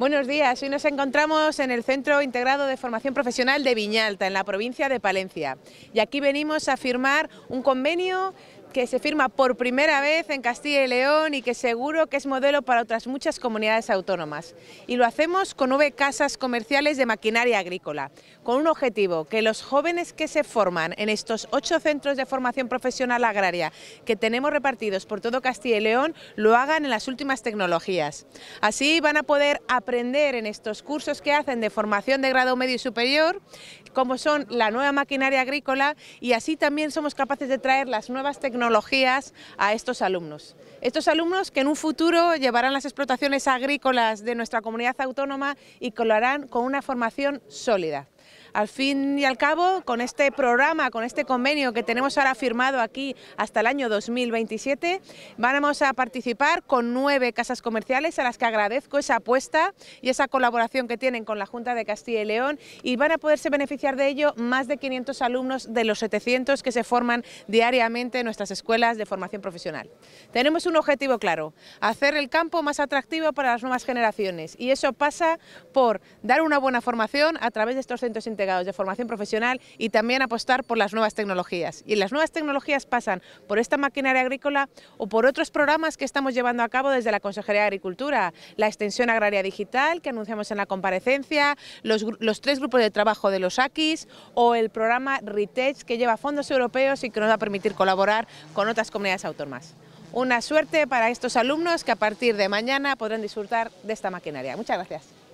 Buenos días, hoy nos encontramos en el Centro Integrado de Formación Profesional de Viñalta, en la provincia de Palencia. Y aquí venimos a firmar un convenio que se firma por primera vez en Castilla y León y que seguro que es modelo para otras muchas comunidades autónomas. Y lo hacemos con nueve casas comerciales de maquinaria agrícola, con un objetivo, que los jóvenes que se forman en estos ocho centros de formación profesional agraria que tenemos repartidos por todo Castilla y León, lo hagan en las últimas tecnologías. Así van a poder aprender en estos cursos que hacen de formación de grado medio y superior, como son la nueva maquinaria agrícola y así también somos capaces de traer las nuevas tecnologías tecnologías a estos alumnos. Estos alumnos que en un futuro llevarán las explotaciones agrícolas de nuestra comunidad autónoma y colarán con una formación sólida. Al fin y al cabo, con este programa, con este convenio que tenemos ahora firmado aquí hasta el año 2027, vamos a participar con nueve casas comerciales a las que agradezco esa apuesta y esa colaboración que tienen con la Junta de Castilla y León y van a poderse beneficiar de ello más de 500 alumnos de los 700 que se forman diariamente en nuestras escuelas de formación profesional. Tenemos un objetivo claro, hacer el campo más atractivo para las nuevas generaciones y eso pasa por dar una buena formación a través de estos centros internacionales de formación profesional y también apostar por las nuevas tecnologías. Y las nuevas tecnologías pasan por esta maquinaria agrícola o por otros programas que estamos llevando a cabo desde la Consejería de Agricultura, la extensión agraria digital que anunciamos en la comparecencia, los, tres grupos de trabajo de los AQUIS o el programa RITECH que lleva fondos europeos y que nos va a permitir colaborar con otras comunidades autónomas una suerte para estos alumnos que a partir de mañana podrán disfrutar de esta maquinaria. Muchas gracias.